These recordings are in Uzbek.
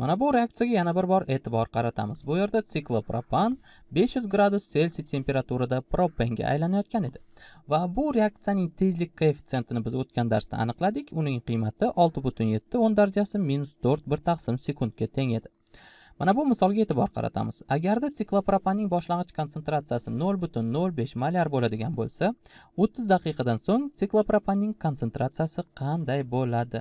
mana bu reaksiyaga yana bir bor e'tibor qaratamiz bu yerda siklopropan 500 gradus selsiy temperaturada propanga aylanayotgan edi va bu reaksiyaning tezlik koeffitsiyentini biz o'tgan darsda aniqladik uning qiymati 6.7 darajasi minus 4 bir taqsim sekundga teng edi mana bu misolga e'tibor qaratamiz agarda siklopropanning boshlang'ich konsentratsiyasi 0.05 molyar bo'ladigan bo'lsa 30 daqiqadan so'ng siklopropanning konsentratsiyasi qanday bo'ladi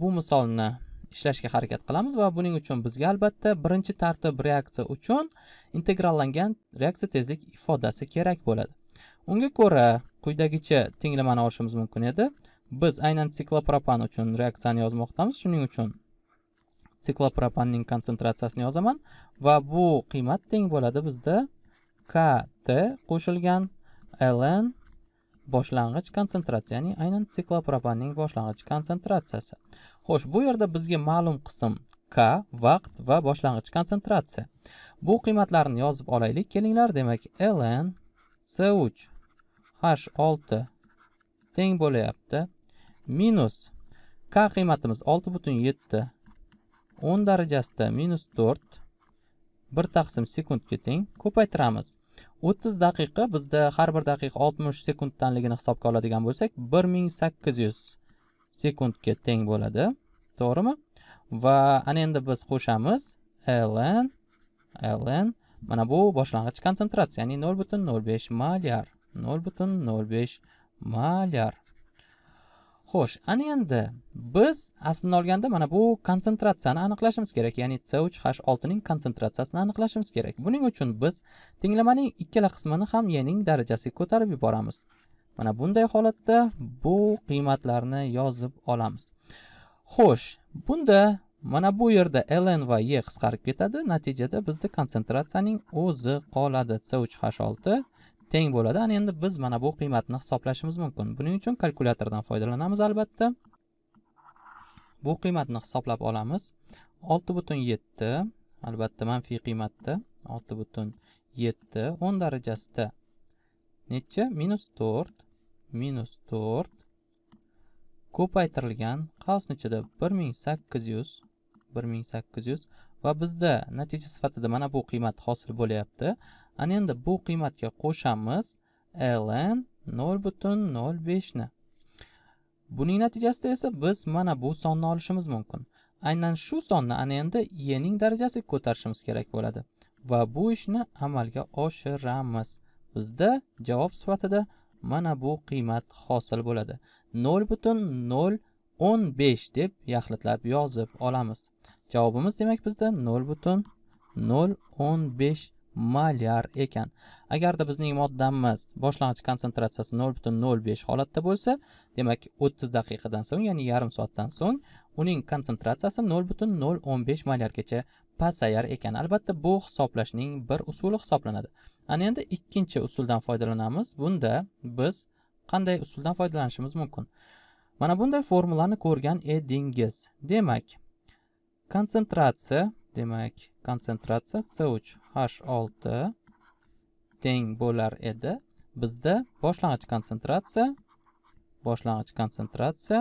bu misolni ishlashga harakat qilamiz va buning uchun bizga albatta birinchi tartib reaksiya uchun integrallangan reaksiya tezlik ifodasi kerak bo'ladi unga ko'ra quyidagicha tenglamani olishimiz mumkin edi biz aynan siklopropan uchun reaksiyani yozmoqdamiz shuning uchun siklopropanning konsentratsiyasini yozaman va bu qiymat teng bo'ladi bizda kt qo'shilgan ln boshlang'ich konsentratsiyaning aynan siklopropanning boshlang'ich konsentratsiyasi xo'sh bu yerda bizga ma'lum qism k vaqt va boshlang'ich konsentratsiya bu qiymatlarni yozib olaylik kelinglar demak ln c3 h6 teng bo'lyapti minus k qiymatimiz 6.7 10 darajasida minus 4 1 taqsim sekundga teng ko'paytiramiz o'ttiz daqiqa bizda har bir daqiqa oltmish sekunddanligini hisobga oladigan bo'lsak bir ming sakkiz yuz sekundga teng bo'ladi to'g'rimi va ana endi biz qo'shamiz ln ln mana bu boshlang'ich konsentratsiya ya'ni nol butun nol besh molyar nol butun nol besh molyar xo'sh ana endi biz aslini olganda mana bu konsentratsiyani aniqlashimiz kerak ya'ni c uch h ning konsentratsiyasini aniqlashimiz kerak buning uchun biz tenglamaning ikkala qismini ham yening darajasiga ko'tarib yuboramiz mana bunday holatda bu qiymatlarni yozib olamiz xo'sh bunda mana bu yerda ln va e qisqarib ketadi natijada bizda konsentratsiyaning o'zi qoladi c uch h olti teng bo'ladi ana endi biz mana bu qiymatni hisoblashimiz mumkin buning uchun kalkulyatordan foydalanamiz albatta bu qiymatni hisoblab olamiz olti butun yetti albatta manfiy qiymatda olti butun yetti o'n darajasida necha minus to'rt minus to'rt ko'paytirilgan qavsni ichida bir ming sakkiz yuz bir ming sakkiz yuz va bizda natija sifatida mana bu qiymat hosil bo'lyapti ana endi bu qiymatga qo'shamiz ln 0.05 ni. buning natijasida esa biz mana bu sonni olishimiz mumkin aynan shu sonni ana endi e ning darajasiga ko'tarishimiz kerak bo'ladi va bu ishni amalga oshiramiz bizda javob sifatida mana bu qiymat hosil bo'ladi 0.015 deb yaxlitlab yozib olamiz javobimiz demak bizda 0.015 malyar ekan agarda bizning moddamiz boshlang'ich konsentratsiyasi nol butun nol besh holatda bo'lsa demak o'ttiz daqiqadan so'ng ya'ni yarim soatdan so'ng uning konsentratsiyasi nol butun nol o'n besh molyargacha pasayar ekan albatta bu hisoblashning bir usuli hisoblanadi ana endi ikkinchi usuldan foydalanamiz bunda biz qanday usuldan foydalanishimiz mumkin mana bunday formulani ko'rgan edingiz demak konsentratsiya demak konsentratsiya c3 h6 teng bo'lar edi bizda boshlang'ich konsentratsiya boshlang'ich konsentratsiya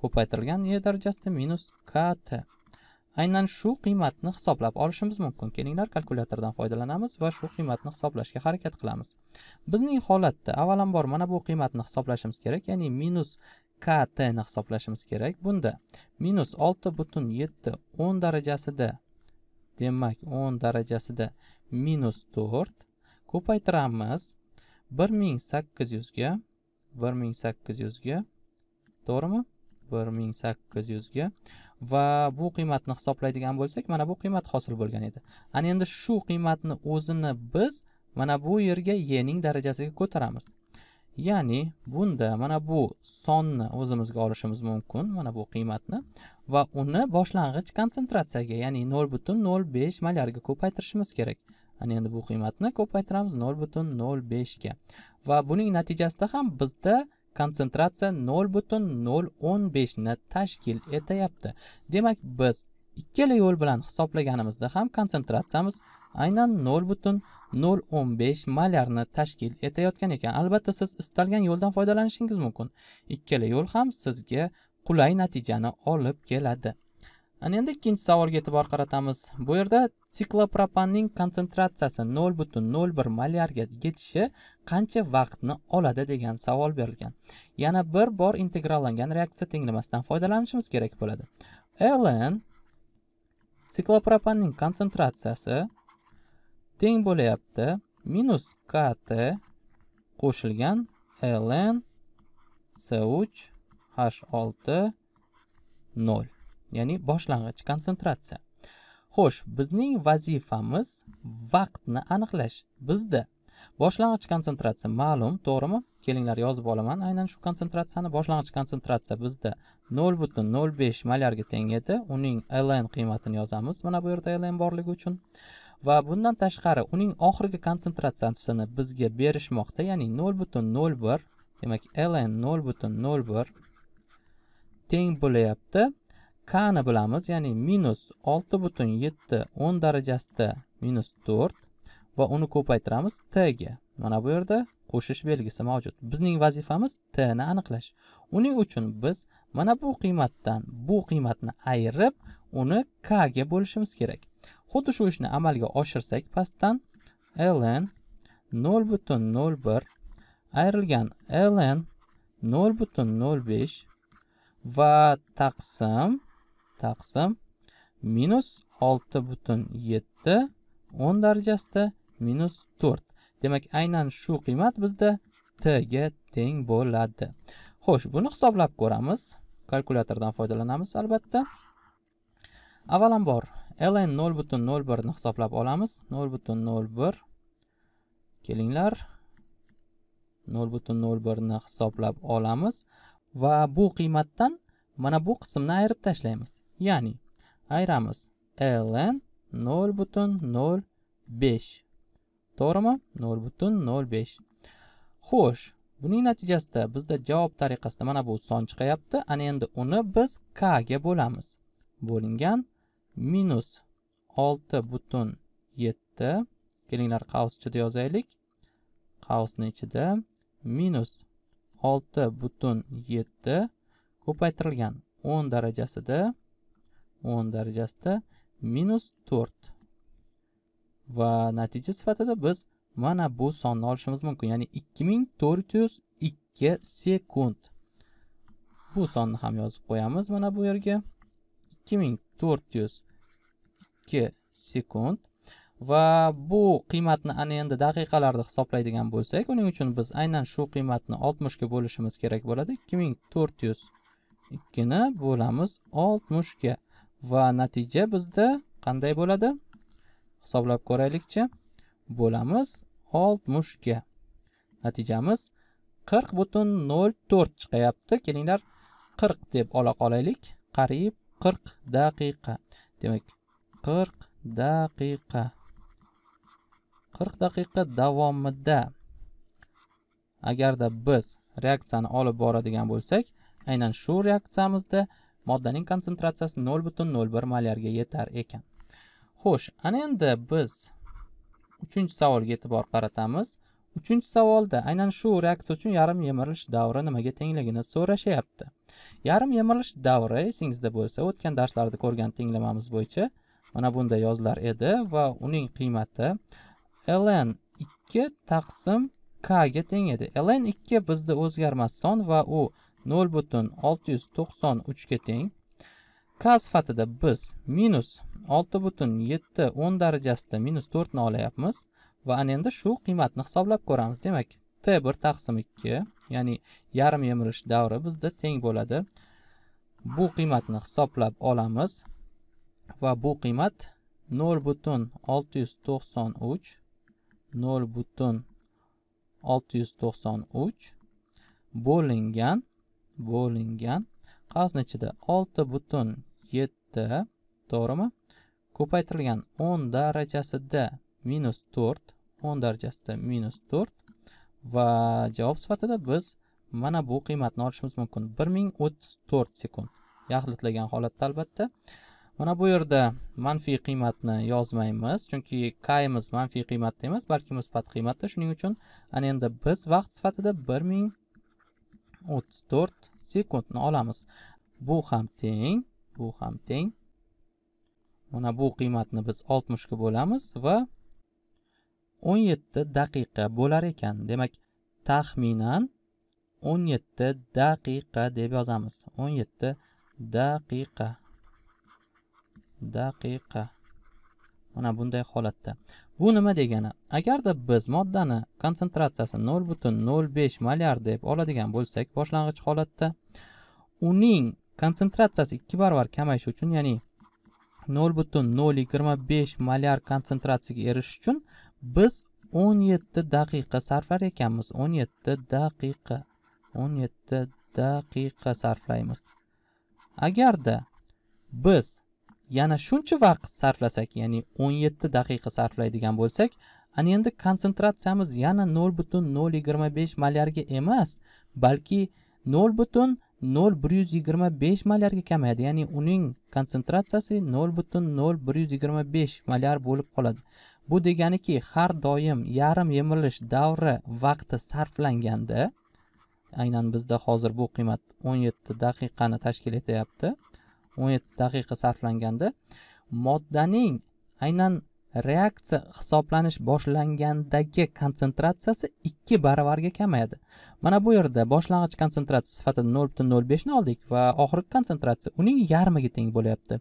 ko'paytirilgan e darajasida minus kt aynan shu qiymatni hisoblab olishimiz mumkin kelinglar kalkulyatordan foydalanamiz va shu qiymatni hisoblashga harakat qilamiz bizning holatda avvalambor mana bu qiymatni hisoblashimiz kerak ya'ni minus KT ni hisoblashimiz kerak bunda minus 6.7 10 darajasida demak 10 darajasida minus 4 ko'paytiramiz 1800 ga 1800 ga to'g'rimi 1800 ga va bu qiymatni hisoblaydigan bo'lsak mana bu qiymat hosil bo'lgan edi ana endi shu qiymatni o'zini biz mana bu yerga yening ning darajasiga ko'taramiz ya'ni bunda mana bu sonni o'zimizga olishimiz mumkin mana bu qiymatni va uni boshlang'ich konsentratsiyaga ya'ni nol butun nol besh molyarga ko'paytirishimiz kerak ana endi bu qiymatni ko'paytiramiz nol butun nol beshga va buning natijasida ham bizda konsentratsiya nol butun nol o'n beshni tashkil etayapti demak biz ikkala yo'l bilan hisoblaganimizda ham konsentratsiyamiz aynan nol butun 0.15 malyarni molyarni tashkil etayotgan ekan albatta siz istalgan yo'ldan foydalanishingiz mumkin ikkala yo'l ham sizga qulay natijani olib keladi ana endi ikkinchi savolga e'tibor qaratamiz bu yerda siklopropanning konsentratsiyasi 0.01 butun nol bir molyarga yetishi qancha vaqtni oladi degan savol berilgan yana bir bor integrallangan reaksiya tenglamasidan foydalanishimiz kerak bo'ladi ln siklopropanning konsentratsiyasi teng bo'lyapti minus kt qo'shilgan ln c3 h6 0 ya'ni boshlang'ich konsentratsiya xo'sh bizning vazifamiz vaqtni aniqlash bizda boshlang'ich konsentratsiya ma'lum to'g'rimi kelinglar yozib olaman aynan shu konsentratsiyani boshlang'ich konsentratsiya bizda 0.05 molarga teng edi uning ln qiymatini yozamiz mana bu yerda ln borligi uchun va bundan tashqari uning oxirgi konsentratsiyasini bizga berishmoqda ya'ni 0.01 demak ln 0.01 teng bo'layapti k ni bilamiz ya'ni minus 6.7 10 darajasida minus 4 va uni ko'paytiramiz t ga mana bu yerda qo'shish belgisi mavjud bizning vazifamiz t ni aniqlash uning uchun biz mana bu qiymatdan bu qiymatni ayirib uni k ga bo'lishimiz kerak xuddi shu ishni amalga oshirsak pastdan ln 0.01 butun ayrilgan ln 0.05 butun va taqsim taqsim minus olti butun darajasida minus 4 demak aynan shu qiymat bizda t ga teng bo'ladi xo'sh buni hisoblab ko'ramiz kalkulyatordan foydalanamiz albatta avvalambor ln 0 0 ni hisoblab olamiz 0 0 kelinglar 0 0 ni hisoblab olamiz va bu qiymatdan mana bu qismni ayirib tashlaymiz ya'ni ayiramiz ln 0 0 5 to'g'rimi 0 0 5 xo'sh buning natijasida bizda javob tariqasida mana bu son chiqyapti ana endi uni biz k ga bo'lamiz bo'lingan minus 6.7 kelinglar qavs ichida yozaylik qavsni ichida minus 6.7 ko'paytirilgan 10 darajasida 10 darajasida minus 4 va natija sifatida biz mana bu sonni olishimiz mumkin ya'ni 2402 sekund bu sonni ham yozib qo'yamiz mana bu yerga 2400 ikki sekund va bu qiymatni ana endi daqiqalarda hisoblaydigan bo'lsak uning uchun biz aynan shu qiymatni oltmishga bo'lishimiz kerak bo'ladi ikki ming to'rt yuz ikkini bo'lamiz oltmishga va natija bizda qanday bo'ladi hisoblab ko'raylikchi bo'lamiz oltmishga natijamiz qirq butun nol to'rt chiqyapti kelinglar qirq deb ola qolaylik qariyb qirq daqiqa demak qirq daqiqa qirq daqiqa davomida agarda biz reaksiyani olib boradigan bo'lsak aynan shu reaksiyamizda moddaning konsentratsiyasi nol butun nol bir molyarga yetar ekan xo'sh ana endi biz uchinchi savolga e'tibor qaratamiz uchinchi savolda aynan shu reaksiya uchun yarim yemirilish davri nimaga tengligini so'rashyapti yarim yemirilish davri esingizda bo'lsa o'tgan darslarda ko'rgan tenglamamiz bo'yicha mana bunda yozlar edi va uning qiymati ln 2 taqsim k ga teng edi ln 2 bizda o'zgarmas son va u 0.693 ga teng k sifatida biz minus 6 10 darajasida minus 4 ni olyapmiz va ana endi shu qiymatni hisoblab ko'ramiz demak t 1 taqsim 2 ya'ni yarim yemirish davri bizda teng bo'ladi bu qiymatni hisoblab olamiz va bu qiymat 0.693 0.693 bo'lingan bo'lingan qaz ichida 6.7 to'g'rimi? Ko'paytirilgan 10 darajasida -4, 10 darajasida -4 va javob sifatida biz mana bu qiymatni olishimiz mumkin 1034 sekund. Yaxlitlagan holatda albatta. mana bu yerda manfiy qiymatni yozmaymiz chunki kimiz manfiy qiymatda emas balki musbat qiymatda shuning uchun ana endi biz vaqt sifatida bir ming o'ttiz to'rt sekundni olamiz bu ham teng bu ham teng mana bu qiymatni biz oltmishga bo'lamiz va o'n yetti daqiqa bo'lar ekan demak taxminan o'n yetti daqiqa deb yozamiz o'n yetti daqiqa daqiqa mana bunday holatda bu nima degani agarda biz moddani konsentratsiyasi nol butun nol besh molyar deb oladigan bo'lsak boshlang'ich holatda uning konsentratsiyasi ikki barobar kamayishi uchun ya'ni nol butun nol yigirma besh molyar konsentratsiyaga erishish uchun biz o'n yetti daqiqa sarflar ekanmiz o'n yetti daqiqa o'n yetti daqiqa sarflaymiz agarda biz yana shuncha vaqt sarflasak ya'ni 17 daqiqa sarflaydigan bo'lsak ana endi konsentratsiyamiz yana 0.025 butun besh molyarga emas balki 0.0125 butun besh molyarga kamayadi ya'ni uning konsentratsiyasi 0.0125 butun besh molyar bo'lib qoladi bu deganiki har doim yarim yemirilish davri vaqti sarflanganda aynan bizda hozir bu qiymat 17 daqiqani tashkil etyapti o'n yetti daqiqa sarflanganda moddaning aynan reaksiya hisoblanish boshlangandagi konsentratsiyasi ikki baravarga kamayadi mana bu yerda boshlang'ich konsentratsiya sifatida nol butun nol beshni oldik va oxirgi konsentratsiya uning yarmiga teng bo'lyapti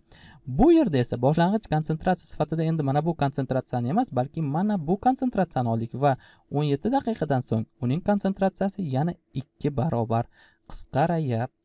bu yerda esa boshlang'ich konsentratsiya sifatida endi mana bu konsentratsiyani emas balki mana bu konsentratsiyani oldik va o'n yetti daqiqadan so'ng uning konsentratsiyasi yana ikki barobar qisqarayapti